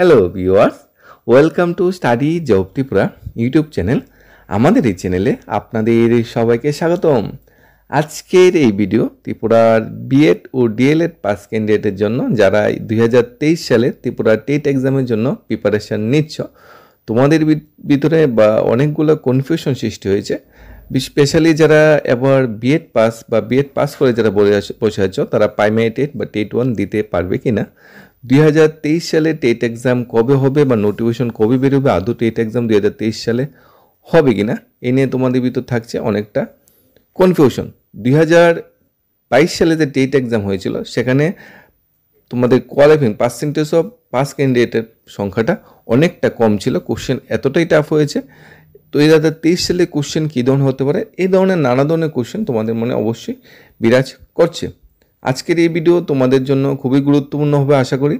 hello viewers welcome to study job Tripura YouTube channel আমাদের এই চ্যানেলে আপনাদের সবাইকে স্বাগতম আজকের এই ভিডিও ত্রিপুরার বিএড ও ডিএলএড পাস ক্যান্ডিডেটের জন্য যারা দুই সালে ত্রিপুরা টেট e এক্সামের জন্য প্রিপারেশান নিচ্ছ তোমাদের ভিতরে বা অনেকগুলো কনফিউশন সৃষ্টি হয়েছে স্পেশালি যারা এবার বিএড পাস বা বিএড পাস করে যারা বসে আছো তারা প্রাইমারি টেট e বা টেট ওয়ান e দিতে পারবে কি না দুই সালে টেট এক্সাম কবে হবে বা নোটিফিকেশন কবে বেরোবে আদৌ টেট এক্সাম দুই সালে হবে কি না এ নিয়ে তোমাদের ভিতর থাকছে অনেকটা কনফিউশন দুই সালে যে টেট এক্সাম হয়েছিল সেখানে তোমাদের কোয়ালিফিং পার্সেন্টেজ অফ পাস ক্যান্ডিডেটের সংখ্যাটা অনেকটা কম ছিল কোশ্চেন এতটাই টাফ হয়েছে তো এই দাদা তেইশ সালে কোশ্চেন কী ধরনের হতে পারে এই ধরনের নানা ধরনের কোশ্চেন তোমাদের মনে অবশ্যই বিরাজ করছে আজকের এই ভিডিও তোমাদের জন্য খুবই গুরুত্বপূর্ণ হবে আশা করি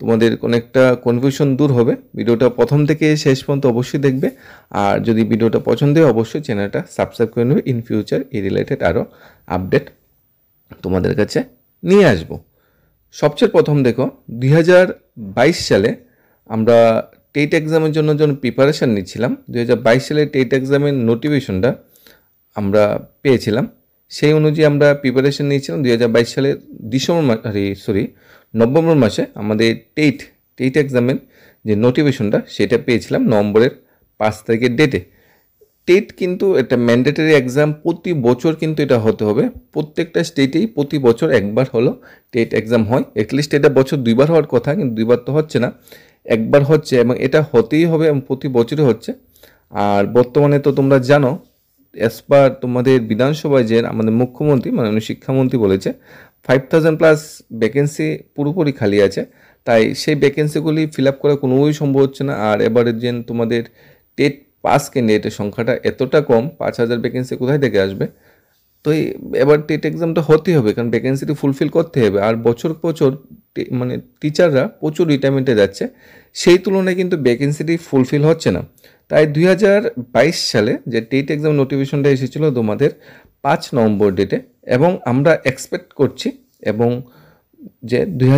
তোমাদের কোনো একটা কনফিউশন দূর হবে ভিডিওটা প্রথম থেকে শেষ পর্যন্ত অবশ্যই দেখবে আর যদি ভিডিওটা পছন্দ হয় অবশ্যই চ্যানেলটা সাবস্ক্রাইব করে নেবে ইন ফিউচার এই রিলেটেড আরও আপডেট তোমাদের কাছে নিয়ে আসব সবচেয়ে প্রথম দেখো দুই সালে আমরা টেট এক্সামের জন্য যখন প্রিপারেশান নিচ্ছিলাম দু সালে টেট এক্সামের নোটিফিকেশনটা আমরা পেয়েছিলাম সেই অনুযায়ী আমরা প্রিপারেশন নিয়েছিলাম দুই হাজার বাইশ সালের ডিসেম্বর মাস সরি নভেম্বর মাসে আমাদের টেট টেট এক্সামের যে নোটিফিকেশনটা সেটা পেয়েছিলাম নভেম্বরের পাঁচ তারিখের ডেটে টেট কিন্তু একটা ম্যান্ডেটারি এক্সাম প্রতি বছর কিন্তু এটা হতে হবে প্রত্যেকটা স্টেটেই প্রতি বছর একবার হলো টেট এক্সাম হয় অ্যাটলিস্ট এটা বছর দুইবার হওয়ার কথা কিন্তু দুইবার তো হচ্ছে না একবার হচ্ছে এবং এটা হতেই হবে এবং প্রতি বছরই হচ্ছে আর বর্তমানে তো তোমরা জানো অ্যাজ তোমাদের বিধানসভায় যে আমাদের মুখ্যমন্ত্রী মানে শিক্ষামন্ত্রী বলেছে ফাইভ থাউজেন্ড প্লাস ভ্যাকেন্সি পুরোপুরি খালি আছে তাই সেই ভ্যাকেন্সিগুলি ফিল আপ করা কোনোই সম্ভব হচ্ছে না আর এবারে যে তোমাদের টেট পাস ক্যান্ডিডেটের সংখ্যাটা এতটা কম পাঁচ হাজার ভ্যাকেন্সি কোথায় থেকে আসবে তো এই এবার টেট এক্সামটা হতেই হবে কারণ ভ্যাকেন্সিটি ফুলফিল করতে হবে আর বছর বছর মানে টিচাররা প্রচুর রিটায়ারমেন্টে যাচ্ছে সেই তুলনায় কিন্তু ভ্যাকেন্সিটি ফুলফিল হচ্ছে না তাই দুই সালে যে টেট এক্সাম নোটিফিকেশনটা এসেছিলো তোমাদের পাঁচ নভেম্বর ডেটে এবং আমরা এক্সপেক্ট করছি এবং যে দুই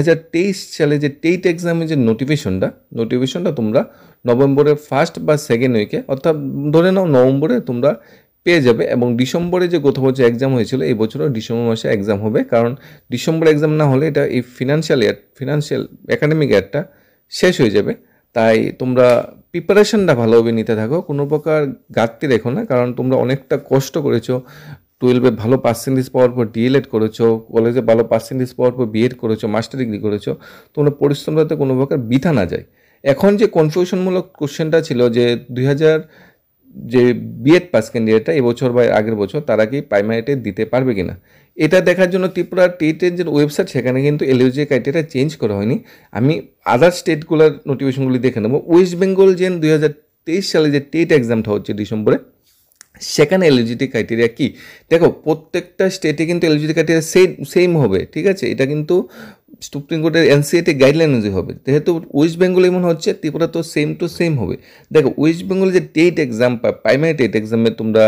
সালে যে টেট এক্সামের যে নোটিফিকেশনটা নোটিফিকেশনটা তোমরা নভেম্বরের ফার্স্ট বা সেকেন্ড উইকে অর্থাৎ ধরে নাও নভেম্বরে তোমরা পেয়ে যাবে এবং ডিসেম্বরে যে গত বছর এক্সাম হয়েছিল এই বছরও ডিসেম্বর মাসে এক্সাম হবে কারণ ডিসেম্বর এক্সাম না হলে এটা এই ফিনান্সিয়াল ইয়ার ফিনান্সিয়াল একাডেমিক ইয়ারটা শেষ হয়ে যাবে তাই তোমরা প্রিপারেশনটা ভালোভাবে নিতে থাকো কোনো প্রকার ঘাটতি রেখো না কারণ তোমরা অনেকটা কষ্ট করেছো টুয়েলভে ভালো পার্সেন্টেজ পাওয়ার পর ডিএলএড করেছো কলেজে ভালো পার্সেন্টেজ পাওয়ার পর বিএড করেছো মাস্টার ডিগ্রি করেছো তোমরা পরিশ্রমটাতে কোনো প্রকার বিধা না যায় এখন যে কনফিউশনমূলক কোশ্চেনটা ছিল যে দুই হাজার যে বিএড পাস ক্যান্ডিডেটটা এবছর বা আগের বছর তারা কি প্রাইমারিতে দিতে পারবে কিনা এটা দেখার জন্য ত্রিপুরা টেটের যে ওয়েবসাইট সেখানে কিন্তু এলিজি ক্রাইটেরিয়া চেঞ্জ করা হয়নি আমি আদার স্টেটগুলোর নোটিফিকেশনগুলি দেখে নেবো ওয়েস্ট বেঙ্গল যে দুই সালে যে টেট এক্সামটা হচ্ছে ডিসেম্বরে সেখানে এলিজিটি ক্রাইটেরিয়া কী দেখো প্রত্যেকটা স্টেটে কিন্তু এলিজিটি ক্রাইটেরিয়া সেম সেম হবে ঠিক আছে এটা কিন্তু সুপ্রিম কোর্টের এনসিএটি গাইডলাইন অনুযায়ী হবে যেহেতু ওয়েস্ট বেঙ্গলে এমন হচ্ছে ত্রিপুরা তো সেম টু সেম হবে দেখো ওয়েস্ট বেঙ্গলে যে টেট এক্সাম প্রাইমারি টেট এক্সামে তোমরা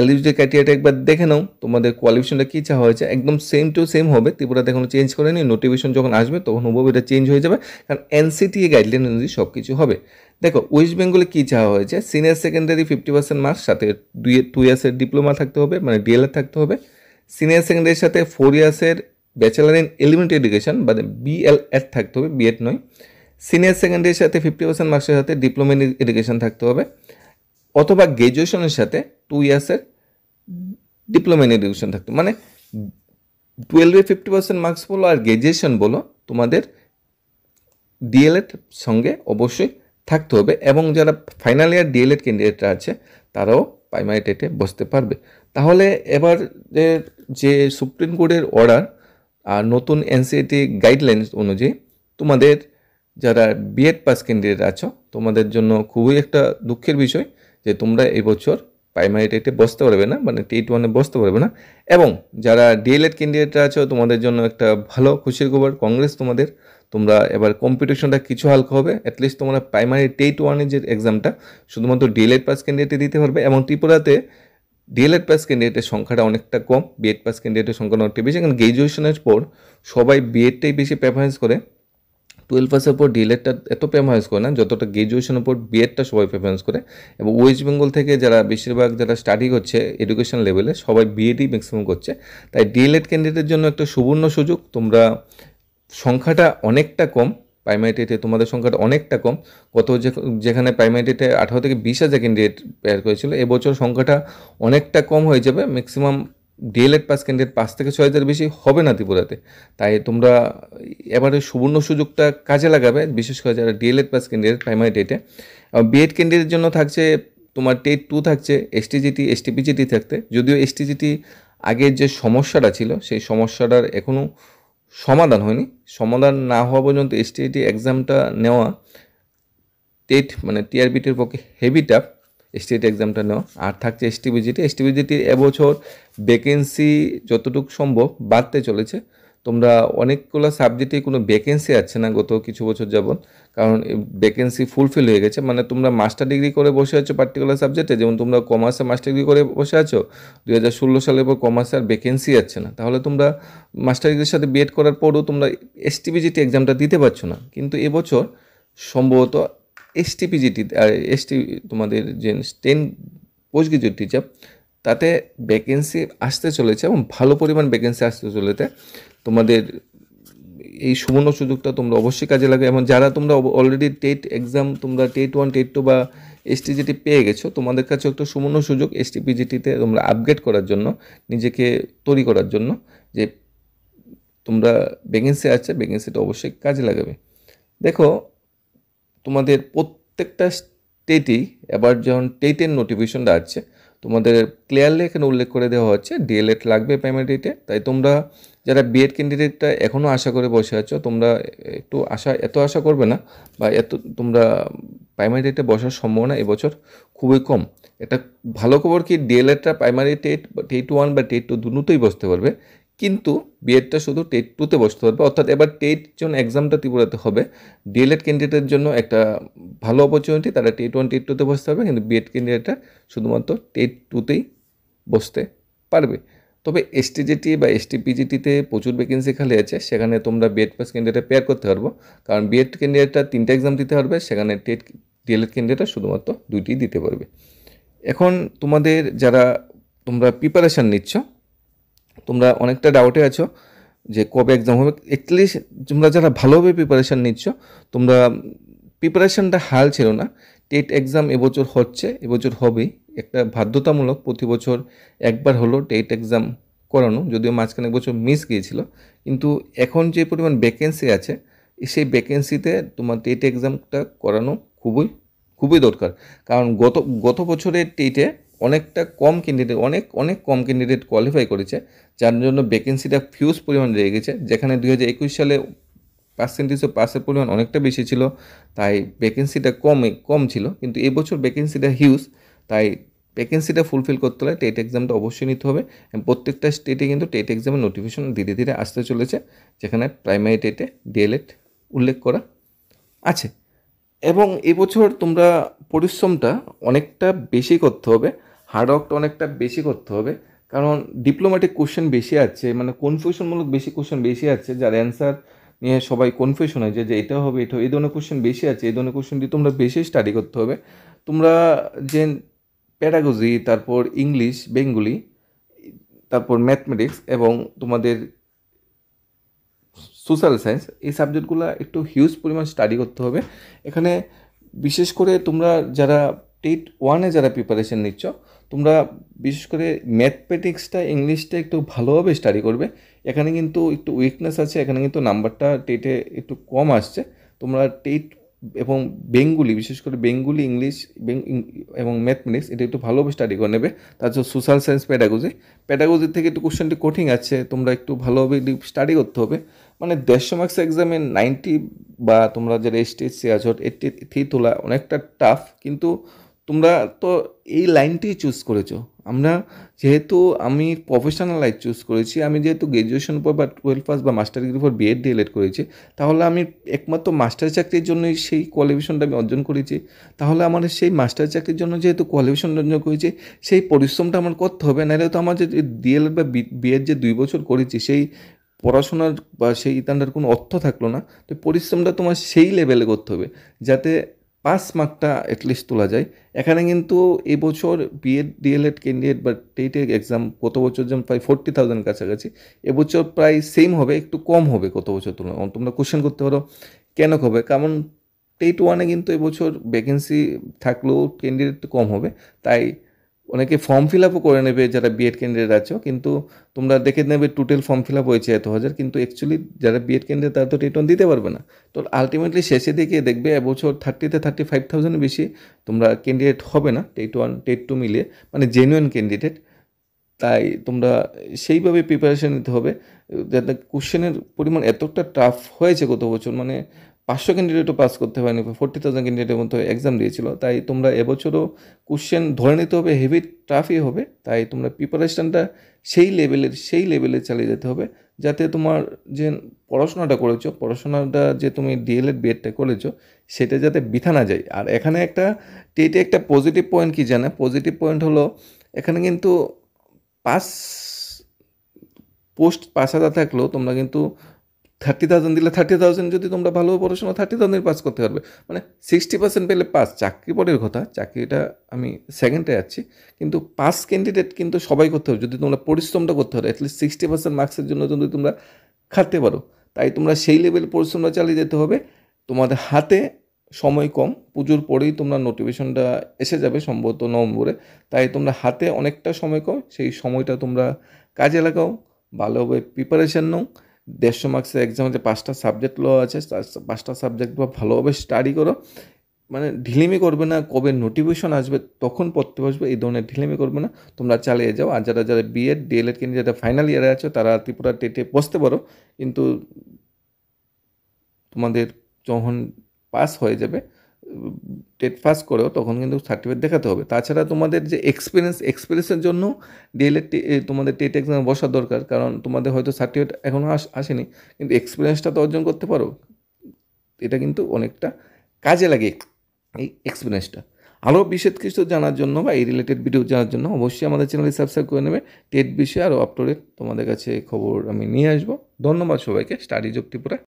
এলিজিবিলিটি ক্রাইটেরিয়াটা একবার দেখে নাও তোমাদের কোয়ালিফিকেশনটা কী চাওয়া হয়েছে একদম সেম টু সেম হবে ত্রিপুরাতে এখনও চেঞ্জ করেনি নোটিফিকেশন যখন আসবে তখন হুবহু এটা চেঞ্জ হয়ে যাবে কারণ এনসিটি গাইডলাইন অনুযায়ী সব কিছু হবে দেখো ওয়েস্ট বেঙ্গলে কী চাওয়া হয়েছে senior secondary fifty percent marks সাথে দুই টু ইয়ার্সের ডিপ্লোমা থাকতে হবে মানে ডিএলএ থাকতে হবে সিনিয়র সেকেন্ডারির সাথে ফোর ইয়ার্সের ব্যাচেলার ইন এলিমেন্টারি এডুকেশন বা বিএলএড থাকতে হবে বিএড নয় সিনিয়র সেকেন্ডারির সাথে ফিফটি পার্সেন্ট মার্কসের সাথে ডিপ্লোমা ইন এডুকেশন থাকতে হবে অথবা গ্র্যাজুয়েশনের সাথে টু ইয়ার্সের ডিপ্লোমা ইন এডুকেশন থাকতে মানে টুয়েলভে ফিফটি পার্সেন্ট মার্কস বলো আর গ্র্যাজুয়েশন বলো তোমাদের ডিএলএড সঙ্গে অবশ্যই থাকতে হবে এবং যারা ফাইনাল ইয়ার ডিএলএড ক্যান্ডিডেটরা আছে তারাও প্রাইমারি টেটে বসতে পারবে তাহলে এবার যে সুপ্রিম কোর্টের অর্ডার আর নতুন এনসিইটি গাইডলাইন্স অনুযায়ী তোমাদের যারা বিএড পাস ক্যান্ডিডেট আছো তোমাদের জন্য খুবই একটা দুঃখের বিষয় যে তোমরা এবছর প্রাইমারি টেটে বসতে পারবে না মানে টেট ওয়ানে বসতে পারবে না এবং যারা ডিএলএড ক্যান্ডিডেটরা আছো তোমাদের জন্য একটা ভালো খুশির খবর কংগ্রেস তোমাদের তোমরা এবার কম্পিটিশনটা কিছু হালকা হবে অ্যাটলিস্ট তোমরা প্রাইমারি টেট ওয়ানের যে এক্সামটা শুধুমাত্র ডিএলএড পাস ক্যান্ডিডেটে দিতে পারবে এবং ত্রিপুরাতে ডিএলএড পাস ক্যান্ডিডেটের সংখ্যাটা অনেকটা কম বিএড পাস ক্যান্ডিডেটের সংখ্যা অনেকটা বেশি কারণ গ্র্যাজুয়েশনের পর সবাই বিএডটাই বেশি প্রেফারেন্স করে টুয়েলভ পাসের পর ডিএলএডটা এত প্রেফারেন্স করে না যতটা গ্র্যাজুয়েশনের পর বিএডটা সবাই প্রেফারেন্স করে এবং ওয়েস্ট বেঙ্গল থেকে যারা বেশিরভাগ যারা স্টাডি করছে এডুকেশন লেভেলে সবাই বিএডই ম্যাক্সিমাম করছে তাই ডিএলএড ক্যান্ডিডেটের জন্য একটা সুবর্ণ সুযোগ তোমরা সংখ্যাটা অনেকটা কম প্রাইমারিটিতে তোমাদের সংখ্যাটা অনেকটা কম গত যেখানে প্রাইমারি আঠারো থেকে বিশ হাজার ক্যান্ডিডেট বের করেছিল এবছর সংখ্যাটা অনেকটা কম হয়ে যাবে ম্যাক্সিমাম ডিএলএড পাস ক্যান্ডিডেট পাঁচ থেকে ছয় হাজার বেশি হবে না ত্রিপুরাতে তাই তোমরা এবারে সুবর্ণ সুযোগটা কাজে লাগাবে বিশেষ করে যারা D L Ed pass candidate primary B Ed ক্যান্ডিডেটের জন্য থাকছে তোমার টেট টু থাকছে এসটিজিটি এসটিপিজিটি থাকতে যদিও এসটিজিটি আগের যে সমস্যাটা ছিল সেই সমস্যাটার এখনও সমাধান হয়নি সমাধান না হওয়া পর্যন্ত এসটিআইটি এক্সামটা নেওয়া টেট মানে টিআরবিটির পক্ষে হেভি টাফ এসটিআইটি এক্সামটা নেওয়া আর থাকছে এসটিবিজিটি এসটিবিজিটি এবছর ভ্যাকেন্সি যতটুকু সম্ভব বাড়তে চলেছে তোমরা অনেকগুলো সাবজেক্টে কোনো ভ্যাকেন্সি আছে না গত কিছু বছর যাবত কারণ ভ্যাকেন্সি ফুলফিল হয়ে গেছে মানে তোমরা মাস্টার ডিগ্রি করে বসে আছো পার্টিকুলার সাবজেক্টে যেমন তোমরা কমার্সে মাস্টার ডিগ্রি করে বসে আছো দুই হাজার ষোলো সালের পর কমার্সে আর ভ্যাকেন্সি যাচ্ছে না তাহলে তোমরা মাস্টার ডিগ্রির সাথে বিএড করার পরও তোমরা এসটিপিজিটি এক্সামটা দিতে পারছো না কিন্তু এবছর সম্ভবত এসটিপিজিটি এসটি তোমাদের যে টেন পোস্ট গ্রাজুয়েট টিচার তাতে ভ্যাকেন্সি আসতে চলেছে এবং ভালো পরিমাণ ভ্যাকেন্সি আসতে চলেছে তোমাদের এই সুবর্ণ সুযোগটা তোমরা অবশ্যই কাজে লাগে এবং যারা তোমরা অলরেডি টেট এক্সাম তোমরা টেট ওয়ান টেট টু বা এসটিজিটি পেয়ে গেছো তোমাদের কাছে একটা সুবর্ণ সুযোগ এসটিপিজিটিতে তোমরা আপগ্রেড করার জন্য নিজেকে তৈরি করার জন্য যে তোমরা ভ্যাকেন্সি আছে ভ্যাকেন্সিটা অবশ্যই কাজে লাগাবে দেখো তোমাদের প্রত্যেকটা স্টেটেই এবার যখন টেটের নোটিফিকেশনটা আছে তোমাদের ক্লিয়ারলি এখানে উল্লেখ করে দেওয়া হচ্ছে ডিএলএড লাগবে প্রাইমারি ডেটে তাই তোমরা যারা বিএড ক্যান্ডিডেটটা এখনও আশা করে বসে আছো তোমরা একটু আশা এত আশা করবে না বা এত তোমরা প্রাইমারি ডেটে বসার সম্ভাবনা এবছর খুবই কম এটা ভালো খবর কি ডিএলএডটা প্রাইমারি টেট টেট ওয়ান বা টেট টু দুটোই বসতে পারবে কিন্তু বিএডটা শুধু টেট টুতে বসতে পারবে অর্থাৎ এবার টেট জন্য এক্সামটা ত্রিপুরাতে হবে ডিএলএড ক্যান্ডিডেটের জন্য একটা ভালো অপরচুনিটি তারা টেট ওয়ান টেট টুতে বসতে পারবে কিন্তু বিএড ক্যান্ডিডেটটা শুধুমাত্র টেট টুতেই বসতে পারবে তবে এসটিজিটি বা এসটিপিজিটিতে প্রচুর ভ্যাকেন্সি খালি আছে সেখানে তোমরা বিএড পাস ক্যান্ডিডেট পেয়ার করতে পারবো কারণ বিএড ক্যান্ডিডেটটা তিনটা এক্সাম দিতে পারবে সেখানে টেট ডিএলএড ক্যান্ডিডেটটা শুধুমাত্র দুইটি দিতে পারবে এখন তোমাদের যারা তোমরা প্রিপারেশান নিচ্ছ তোমরা অনেকটা ডাউটে আছো যে কবে এক্সাম হবে অ্যাটলিস্ট তোমরা যারা ভালোভাবে প্রিপারেশান নিচ্ছ তোমরা প্রিপারেশানটা হাল ছিল না টেট এক্সাম এবছর হচ্ছে এবছর হবেই একটা বাধ্যতামূলক প্রতি বছর একবার হলো টেট এক্সাম করানো যদিও মাঝখানে এক বছর মিস গিয়েছিল কিন্তু এখন যে পরিমাণ ভ্যাকেন্সি আছে সেই ভ্যাকেন্সিতে তোমার টেট এক্সামটা করানো খুবই খুবই দরকার কারণ গত গত বছরের টেটে অনেকটা কম ক্যান্ডিডেট অনেক অনেক কম ক্যান্ডিডেট কোয়ালিফাই করেছে যার জন্য ভ্যাকেন্সিটা ফিউজ পরিমাণ রয়ে গেছে যেখানে দু হাজার একুশ সালে পার্সেন্টেজও পাসের পরিমাণ অনেকটা বেশি ছিল তাই ভ্যাকেন্সিটা কম কম ছিল কিন্তু এবছর ভ্যাকেন্সিটা হিউজ তাই ভ্যাকেন্সিটা ফুলফিল করতে হলে টেট এক্সামটা অবশ্যই নিতে হবে প্রত্যেকটা স্টেটে কিন্তু টেট এক্সামের নোটিফিকেশন ধীরে ধীরে আসতে চলেছে যেখানে প্রাইমারি টেটে ডিএলএড উল্লেখ করা আছে এবং এবছর তোমরা পরিশ্রমটা অনেকটা বেশি করতে হবে হার্ড ওয়ার্কটা অনেকটা বেশি করতে হবে কারণ ডিপ্লোম্যাটিক কোশ্চেন বেশি আছে মানে কনফিউশনমূলক বেশি কোশ্চেন বেশি আছে যার অ্যান্সার নিয়ে সবাই কনফিউশন হয়েছে যে এটা হবে এটা এই ধরনের কোশ্চেন বেশি আছে এই ধরনের কোশ্চেনটি তোমরা বেশি স্টাডি করতে হবে তোমরা যে প্যাডাগজি তারপর ইংলিশ বেঙ্গলি তারপর ম্যাথমেটিক্স এবং তোমাদের সোশ্যাল সায়েন্স এই সাবজেক্টগুলো একটু হিউজ পরিমাণ স্টাডি করতে হবে এখানে বিশেষ করে তোমরা যারা টেট ওয়ানে যারা প্রিপারেশন নিচ্ছ তোমরা বিশেষ করে ম্যাথমেটিক্সটা ইংলিশটা একটু ভালোভাবে স্টাডি করবে এখানে কিন্তু একটু উইকনেস আছে এখানে কিন্তু নাম্বারটা টেটে একটু কম আসছে তোমরা টেট এবং বেঙ্গুলি বিশেষ করে বেঙ্গুলি ইংলিশ এবং ম্যাথমেটিক্স এটা একটু ভালোভাবে স্টাডি করে নেবে তাছাড়া সোশ্যাল সায়েন্স প্যাডাগোজি প্যাডাগোজি থেকে একটু কোশ্চেনটি কঠিন আছে তোমরা একটু ভালোভাবে স্টাডি করতে হবে মানে দেড়শো মার্কস এক্সামে নাইনটি বা তোমরা যারা এসটি সিয়াজট এইটটি থ্রি তোলা অনেকটা টাফ কিন্তু তোমরা তো এই লাইনটি চুজ করেছো আমরা যেহেতু আমি প্রফেশনাল লাইফ চুজ করেছি আমি যেহেতু গ্র্যাজুয়েশন পর বা টুয়েলভ পাস বা মাস্টার ডিগ্রির পর বিএড ডিএলএড করেছি তাহলে আমি একমাত্র মাস্টার চাকরির জন্যই সেই কোয়ালিফিকেশনটা আমি অর্জন করেছি তাহলে আমার সেই মাস্টার চাকরির জন্য যেহেতু কোয়ালিফিকেশন অর্জন করেছি সেই পরিশ্রমটা আমার করতে হবে নাহলে তো আমার যে ডিএলএড বা বিএড যে দুই বছর করেছি সেই পড়াশোনার বা সেই ইতানটার কোনো অর্থ থাকলো না তো পরিশ্রমটা তোমার সেই লেভেলে করতে হবে যাতে পাস মার্কটা অ্যাটলিস্ট তোলা যায় এখানে কিন্তু এবছর বিএড ডিএলএড ক্যান্ডিডেট বা টেটের এক্সাম e e কত বছর যেমন প্রায় ফোর্টি থাউজেন্ড কাছাকাছি এবছর প্রায় সেম হবে একটু কম হবে কত বছর তুলনায় তোমরা কোশ্চেন করতে পারো কেন হবে কারণ টেট ওয়ানে e কিন্তু এবছর ভ্যাকেন্সি থাকলেও ক্যান্ডিডেট কম হবে তাই অনেকে ফর্ম ফিল আপও করে নেবে যারা বিএড ক্যান্ডিডেট আছো কিন্তু তোমরা দেখে নেবে টোটাল ফর্ম ফিল আপ হয়েছে এত হাজার কিন্তু অ্যাকচুয়ালি যারা বিএড ক্যান্ডিডেট তারা তো রিটার্ন দিতে পারবে না তো আলটিমেটলি শেষে দিকে দেখবে এবছর থার্টিতে থার্টি ফাইভ থাউজেন্ড বেশি তোমরা ক্যান্ডিডেট হবে না টেট ওয়ান টেট টু মিলিয়ে মানে জেনুইন ক্যান্ডিডেট তাই তোমরা সেইভাবে প্রিপারেশান নিতে হবে যাতে কোশ্চেনের পরিমাণ এতটা টাফ হয়েছে গত বছর মানে পাঁচশো ক্যান্ডিডেটও পাস করতে পারেনি ফোর্টি থাউজেন্ড ক্যান্ডিডেটের মতো এক্সাম দিয়েছিল তাই তোমরা এবছরও কোশ্চেন ধরে নিতে হবে হেভি টাফই হবে তাই তোমরা প্রিপারেশানটা সেই লেভেলের সেই লেভেলে চালিয়ে যেতে হবে যাতে তোমার যে পড়াশোনাটা করেছো পড়াশোনাটা যে তুমি ডিএলএড বিএডটা করেছো সেটা যাতে বিথা না যায় আর এখানে একটা টেটে e e একটা পজিটিভ পয়েন্ট কী জানে পজিটিভ পয়েন্ট হলো এখানে কিন্তু পাস পোস্ট পাস থাকলেও তোমরা কিন্তু থার্টি থাউজেন্ড দিলে থার্টি থাউজেন্ড যদি তোমরা ভালো পড়াশোনা থার্টি থাউজেন্ড পাস করতে পারবে মানে সিক্সটি পার্সেন্ট পেলে পাস চাকরি পরের কথা চাকরিটা আমি সেকেন্ডে যাচ্ছি কিন্তু পাস ক্যান্ডিডেট কিন্তু সবাই করতে হবে যদি তোমরা পরিশ্রমটা করতে পারো অ্যাটলিস্ট সিক্সটি পার্সেন্ট মার্কসের জন্য যদি তোমরা খাটতে পারো তাই তোমরা সেই লেভেল পরিশ্রমটা চালিয়ে যেতে হবে তোমাদের হাতে সময় কম পুজোর পরেই তোমরা নোটিফিকেশনটা এসে যাবে সম্ভবত নভেম্বরে তাই তোমরা হাতে অনেকটা সময় কম সেই সময়টা তোমরা কাজে লাগাও ভালোভাবে প্রিপারেশান নাও দেড়শো মার্কসের এক্সামে যে পাঁচটা সাবজেক্ট লো আছে পাঁচটা সাবজেক্ট বা ভালোভাবে স্টাডি করো মানে ঢিলেমি করবে না কবে নোটিফিকেশন আসবে তখন পড়তে বসবে এই ধরনের ঢিলেমি করবে না তোমরা চালিয়ে যাও আর যারা যারা বিএড ডিএলএড কিনে যারা ফাইনাল ইয়ারে আছো তারা ত্রিপুরা টেটে বসতে পারো কিন্তু তোমাদের যখন পাস হয়ে যাবে টেট পাস করেও তখন কিন্তু সার্টিফিকেট দেখাতে হবে তাছাড়া তোমাদের যে এক্সপিরিয়েন্স এক্সপিরিয়েন্সের জন্য ডিএলএড তোমাদের টেট এক্সাম বসা দরকার কারণ তোমাদের হয়তো সার্টিফিকেট এখনও আস আসেনি কিন্তু এক্সপিরিয়েন্সটা তো অর্জন করতে পারো এটা কিন্তু অনেকটা কাজে লাগে এই এক্সপিরিয়েন্সটা আরও বিশেষ কিছু জানার জন্য বা এই রিলেটেড ভিডিও জানার জন্য অবশ্যই আমাদের চ্যানেলে সাবস্ক্রাইব করে নেবে টেট বিষয়ে আরও আপ টু ডেট তোমাদের কাছে খবর আমি নিয়ে আসবো ধন্যবাদ সবাইকে স্টাডি যোগ